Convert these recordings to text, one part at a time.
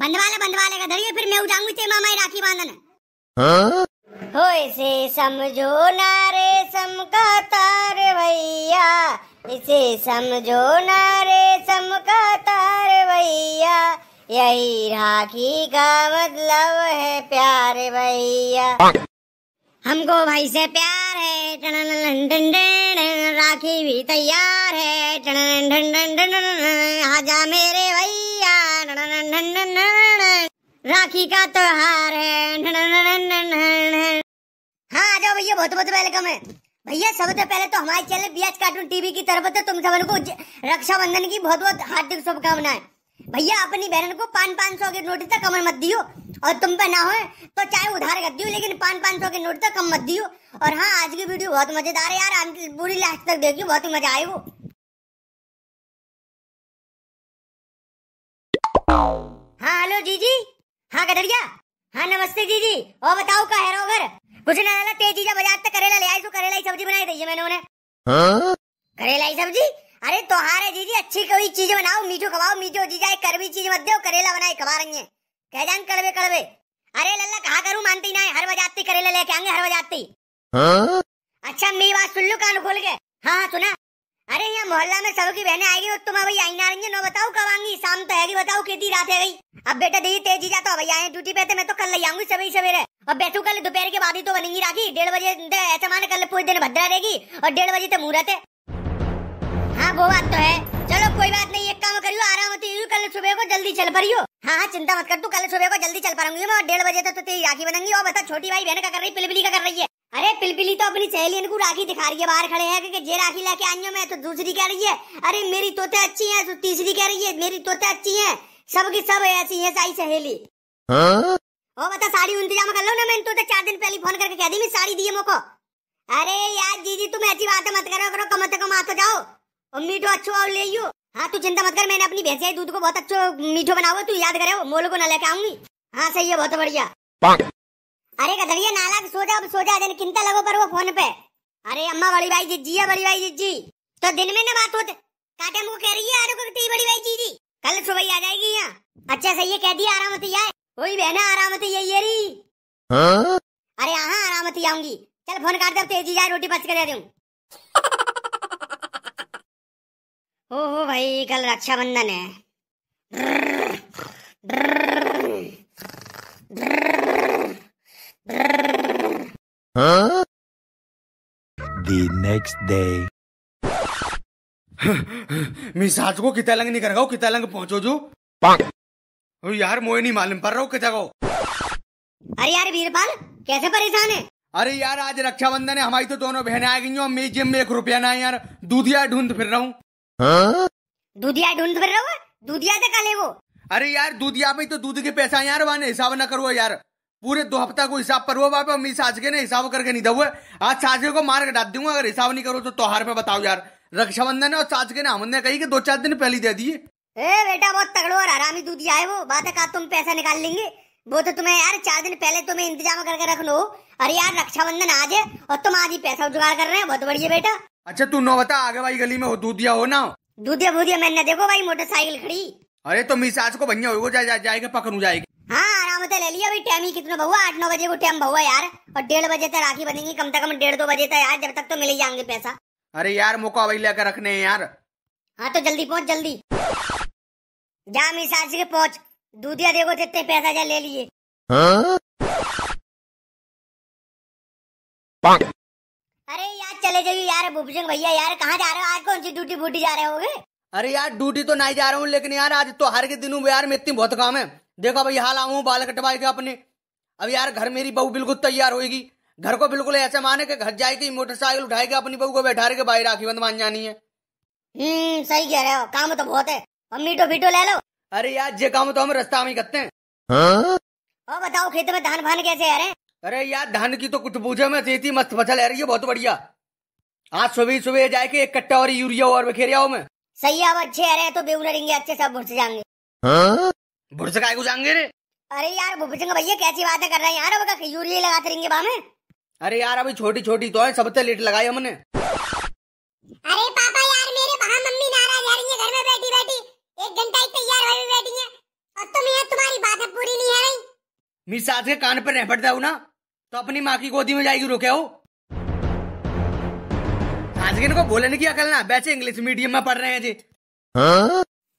बंधवा बंदवाले का दरिया धरिए फिर मैं उठाऊंगी ते मामा राखी बांधन हाँ? हो इसे समझो ना रे सम का तार भैया इसे समझो ना रे सम का तार भैया यही राखी का मतलब है प्यार भैया हमको भाई से प्यार है टन टन राखी भी तैयार है टन टन टन आजा मेरे भैया टन टन राखी का त्योहार हाँ आ जाओ भैया बहुत बहुत वेलकम है भैया सबसे पहले तो हमारे channel B H cartoon TV की तरफ से तुम सब को रक्षाबंधन की बहुत बहुत हार्दिक शुभकामनाएं भैया अपनी बहन को पाँच पाँच सौ के नोट तक कमर मत दियो और तुम पे ना हो तो चाहे उधार कर दियो लेकिन पाँच पाँच सौ के नोट तक कम मत दियो और हाँ आज की वीडियो बहुत मजेदार है यार पूरी लास्ट तक देखियो बहुत ही मजा आएगा हाँ हेलो जी जी हाँ गदरिया हाँ नमस्ते दीदी और बताओ का है रोगर कुछ ना डाला तेजी जा बाजार तक करेला ले आई तो करेला की सब्जी बनाई दी मैंने उन्हें हाँ? करेला की सब्जी अरे तो तोहार है दीदी अच्छी कोई चीज बनाओ मीठो खवाओ मीठो जीजा एक कड़वी चीज मत दो करेला बनाए खवा रही है कह जान कड़वे कड़वे अरे लल्ला कहा करूँ मानती ना है हर बजाती करेला लेके आएंगे हर बजाती हाँ? अच्छा मेरी बात सुन लो कान खोल के हाँ हाँ सुना अरे यहाँ मोहल्ला में सबकी बहने आएगी और तुम अभी आई ना रही है नो बताओ कब आएंगी शाम तो हैगी बताओ कितनी रात है गई अब बेटा देखिए तेजी जाता जाता भैया आए ड्यूटी पे थे मैं तो कल ले आऊंगी सवेरे सवेरे अब बैठू कल दोपहर के बाद ही तो बनेगी राखी डेढ़ बजे ऐसा मान कल पूरे दिन भद्रा रहेगी और डेढ़ बजे तक तो मुहूर्त है हाँ वो बात तो है चलो कोई बात नहीं एक काम करियो आराम होती कल सुबह को जल्दी चल हो हाँ हाँ चिंता मत कर तू कल सुबह को जल्दी चल पाऊंगी मैं डेढ़ बजे तक तो तेरी राखी बनेंगी और बता छोटी भाई बहन का कर रही पिलपिली का कर रही है अरे पिलपिली तो अपनी सहेली इनको राखी दिखा रही है बाहर खड़े हैं क्योंकि जे राखी लेके आई हूँ मैं तो दूसरी कह रही है अरे मेरी तोते अच्छी है तो तीसरी कह रही है मेरी तोते अच्छी है सबकी सब ऐसी है सारी सहेली हाँ? ओ बता मतलब साड़ी इंतजाम कर लो ना मैंने तो, चार दिन पहले फोन करके कह दी मैं साड़ी दिए मोको अरे यार जीजी तुम ऐसी बात मत करो करो कम से कम आ तो जाओ और मीठो अच्छो और ले यू हाँ तू चिंता मत कर मैंने अपनी भैंसिया दूध को बहुत अच्छो मीठो बनाओ तू याद करे मोल को ना लेके आऊंगी हाँ सही है बहुत बढ़िया अरे कदरिया नाला सो जाओ सो जा किंता लगो पर वो फोन पे अरे अम्मा बड़ी भाई जी जी बड़ी भाई जी तो दिन में ना बात होते काटे मुंह कह रही है अरे बड़ी भाई जी जी कल सुबह आ जाएगी यहाँ अच्छा सही है कह दिया आरामती आए वही बहना आरामती यही है री हाँ? अरे यहाँ आरामती आऊंगी चल फोन काट दे तेजी जाए रोटी बच कर दे दूँ ओहो भाई कल रक्षाबंधन है हाँ? The next day. मिसाज को कितना लंग नहीं कर गो कितना लंग पहुंचो जो यार मोए नहीं मालूम पर रहा हूँ कितना को अरे यार वीरपाल कैसे परेशान है अरे यार आज रक्षाबंधन है हमारी तो दोनों बहनें आ गई और मेरी जिम में एक रुपया ना यार दूधिया ढूंढ फिर रहा हूँ हाँ? दूधिया ढूंढ फिर रहा हूँ दूधिया से काले वो अरे यार दूधिया पे तो दूध के पैसा यार वाने हिसाब ना करो यार पूरे दो हफ्ता को हिसाब हुआ बाप मेरी साजके ने हिसाब करके नहीं दो आज साजके को मार के डाल दूंगा अगर हिसाब नहीं करो तो त्योहार में बताओ यार रक्षाबंधन और सास के नाम ने कही कि दो चार दिन पहले दे दिए ए बेटा बहुत तगड़ो और आरामी दिया है वो बात है कहा तुम पैसा निकाल लेंगे वो तो तुम्हें यार चार दिन पहले तुम्हें इंतजाम करके रख लो अरे यार रक्षाबंधन आज है और तुम आज ही पैसा जुगाड़ कर रहे हैं बहुत बढ़िया बेटा अच्छा तू नो बता आगे भाई गली में हो दूधिया हो ना दूधिया भूधिया मैंने देखो भाई मोटरसाइकिल खड़ी अरे तो मेरी सास को भैया हो जाएगा जाएगा पकड़ू जाएगी हाँ आराम से ले लिया अभी टाइम ही कितना बहुआ आठ नौ बजे को टाइम बहुआ यार और डेढ़ बजे तक राखी बनेंगी कम से कम डेढ़ दो बजे तक यार जब तक तो मिल ही जाएंगे पैसा अरे यार मौका वही लेकर रखने हैं यार हाँ तो जल्दी पहुंच जल्दी जा मिसाज के पहुंच दूधिया देखो जितने तो पैसा जा ले लिए हाँ? अरे यार चले जाइए यार भूप भैया यार कहाँ जा रहे हो आज कौन सी ड्यूटी बूटी जा रहे होगे अरे यार ड्यूटी तो नहीं जा रहा हूँ लेकिन यार आज तो हर के दिनों में यार में इतनी बहुत काम है देखो भाई हाल आऊ बाल कटवाएगा अपने अब यार घर मेरी बहू बिल्कुल तैयार होगी घर को बिल्कुल ऐसे माने के घर जाएगी मोटरसाइकिल उठाएगी अपनी बहू को बैठा के बाहर राखी बंद मान जानी है हम्म सही कह रहे हो काम तो बहुत है हम मीटो बीटो ले लो अरे यार जे काम तो हम रास्ता में करते हैं हाँ? और बताओ खेत में धान भान कैसे आ रहे अरे यार धान की तो कुछ पूछे में खेती मस्त फसल है रही है बहुत बढ़िया आज सुबह सुबह जाए के एक कट्टा और यूरिया और बखेरिया हो मैं सही है अब अच्छे आ रहे हैं तो बेऊ लड़ेंगे अच्छे सब भुड़ जाएंगे हाँ? भुड़ से जाएंगे रे अरे यार भूपेश भैया कैसी बातें कर रहे हैं यार अब यूरिया लगाते रहेंगे बा में अरे यार अभी छोटी छोटी तो है सबसे लेट लगाई हमने अरे पापा यार मेरे मम्मी नाराज है घर में बैठी बैठी एक घंटा ही तैयार बैठी है और तुम तो तुम्हारी पूरी नहीं है रही के कान पर नहीं पड़ता ना तो अपनी माँ की गोदी में जाएगी रुके हो आज के इनको बोलने की अकल ना वैसे इंग्लिश मीडियम में पढ़ रहे हैं जी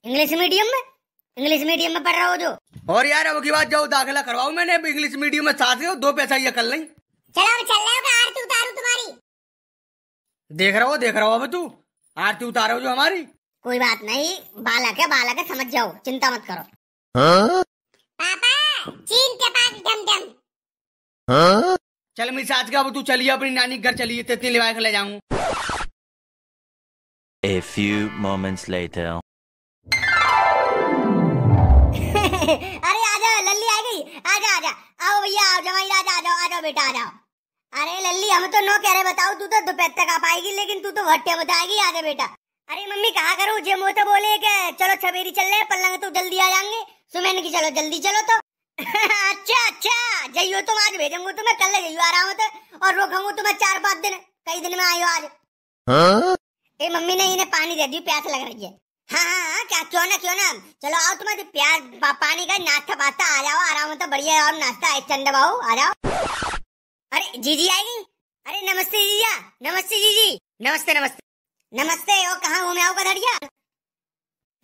इंग्लिश मीडियम में इंग्लिश मीडियम में पढ़ रहा हो जो और यार अब की बात जाओ दाखिला करवाओ मैंने इंग्लिश मीडियम में साथ दो पैसा ही अकल नहीं देख रहा हो देख रहा हो अभी तू आरती हो जो हमारी कोई बात नहीं बालक है बालक है समझ जाओ चिंता मत करो हाँ? पापा चीन के पास डम डम हाँ? चल मेरी साथ का अब तू चलिए अपनी नानी घर चलिए तेती लिवाए के ले जाऊं ए फ्यू मोमेंट्स लेटर अरे आजा लल्ली आ गई आजा आजा आओ भैया आओ जमाई आजा, आ जाओ आ जाओ बेटा आ जाओ अरे लल्ली हम तो नो कह रहे बताओ तू तो दोपहर तक आ पाएगी लेकिन तू तो भट्टे बताएगी आगे बेटा अरे मम्मी कहा करूँ जे मोह तो बोले क्या चलो छबेरी चल रहे पलंग तो जल्दी आ जाएंगे सुबह की चलो जल्दी चलो तो अच्छा अच्छा जइयो तुम आज भेजूंगा तुम्हें कल ले जइयो आराम से और रोकूंगा तुम्हें चार पाँच दिन कई दिन में आयो आज हाँ? ए मम्मी ने इन्हें पानी दे दी प्यास लग रही है हाँ, हाँ हाँ क्या क्यों ना क्यों ना चलो आओ तुम्हारे प्यार पानी का नाश्ता पाता आ जाओ आराम तो बढ़िया और नाश्ता है चंदा बाबू आ जाओ अरे जीजी आएगी अरे नमस्ते जीजा नमस्ते जीजी नमस्ते नमस्ते नमस्ते ओ कहाँ घूमे आओ गधड़िया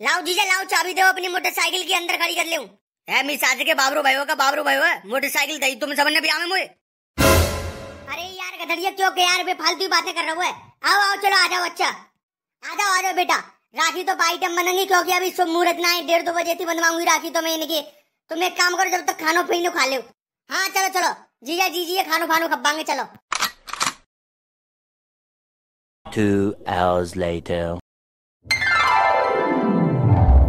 लाओ जीजा लाओ चाबी दो अपनी मोटरसाइकिल के अंदर खड़ी कर ले है मी साजे के बाबरू भाई का बाबरू भाई मोटरसाइकिल दही तुम समझने भी आवे मुझे अरे यार गधड़िया क्यों के यार फालतू बातें कर रहा है आओ आओ चलो आ जाओ अच्छा आ जाओ आ जाओ बेटा राखी तो बाई टाइम बनेंगी क्योंकि अभी शुभ मुहूर्त ना है डेढ़ दो बजे थी बनवाऊंगी राखी तो मैं इनकी तुम एक काम करो जब तक खानो पीनो खा लो हाँ चलो चलो जीजा जीजिए खानो खानो खबांगे चलो टू आवर्स लेटर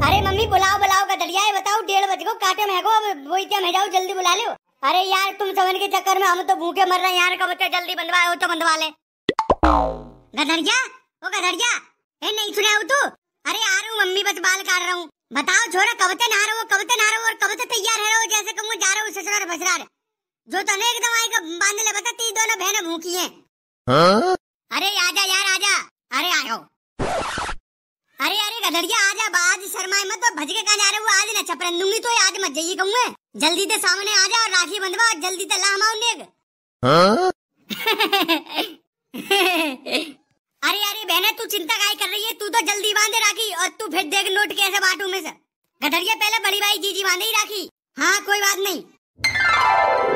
अरे मम्मी बुलाओ बुलाओ का दलिया बताओ डेढ़ बजे को काटे में अब वो इतना मैं जाओ जल्दी बुला लो अरे यार तुम समझ के चक्कर में हम तो भूखे मर रहे हैं यार का बच्चा जल्दी बनवा हो तो बनवा ले गधरिया ओ गधरिया ए नहीं सुना तू अरे आ रहा हूँ मम्मी बस बाल काट रहा हूँ बताओ छोरा कब तक नहा रहा हूँ कब तक नहा रहा हूँ और कब तक तैयार है रहा जैसे कम जा रहा हूँ ससुराल बसराल जो तने एकदम का बांध ले बता ती दोनों बहने भूखी हैं हाँ? अरे आजा यार आजा अरे आयो अरे अरे गधड़िया आजा बाज शर्माए मत तो भज के कहा जा रहे हो आज ना चपरन लूंगी तो आज मत जाइए मैं जल्दी से सामने आ जा और राखी बंधवा और जल्दी से लामा उन्हें हाँ? अरे अरे बहने तू चिंता काई कर रही है तू तो जल्दी बांधे राखी और तू फिर देख नोट कैसे बांटू में से गधड़िया पहले बड़ी भाई जी जी बांधे ही राखी हाँ कोई बात नहीं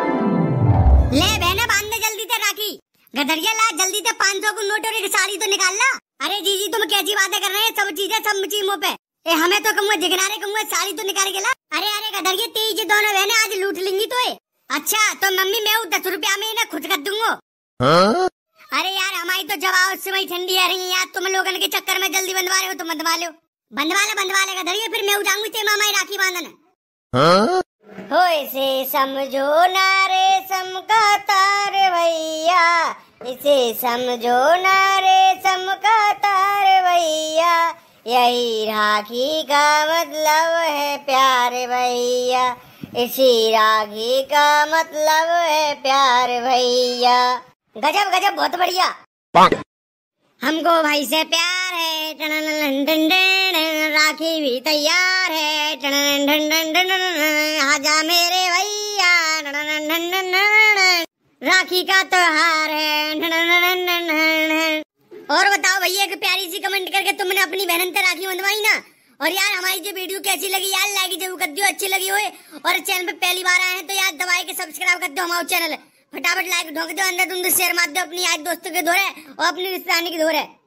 ले बहने बांध दे जल्दी से राखी गदरिया ला जल्दी से पाँच सौ को नोट और एक साड़ी तो निकाल ला अरे जी जी तुम कैसी बातें कर रहे हैं सब चीजें सब मुझी पे ए, हमें तो कहूँगा जिगनारे कमुए साड़ी तो निकाल के ला अरे अरे गदरिया तेरी जी दोनों बहने आज लूट लेंगी तो ए। अच्छा तो मम्मी मैं दस रुपया में ना खुद कर दूंगा हाँ? अरे यार हमारी तो जवाब उससे वही ठंडी आ रही है यार तुम लोग के चक्कर में जल्दी बंधवा रहे हो तो बंधवा लो बंधवा लो बंधवा ले गदरिये फिर मैं उठाऊंगी तेरे मामा राखी बांधन हाँ? हो इसे समझो नारे सम का तार भैया इसे समझो नारे सम का तार भैया यही राखी का मतलब है प्यार भैया इसी राखी का मतलब है प्यार भैया गजब गजब बहुत बढ़िया हमको भाई से प्यार है राखी भी तैयार है आजा मेरे भैया राखी का त्योहार है और बताओ भैया एक प्यारी सी कमेंट करके तुमने अपनी बहन से राखी बंधवाई ना और यार हमारी जो वीडियो कैसी लगी यार लाइक जरूर कर दियो अच्छी लगी हो और चैनल पे पहली बार आए हैं तो यार दबाई के सब्सक्राइब कर दो हमारे चैनल फटाफट लाइक ठोक दो अंदर तुम तो शेयर मार दो अपनी आज दोस्तों के धोरे और अपनी रिश्तेदारी के धोरे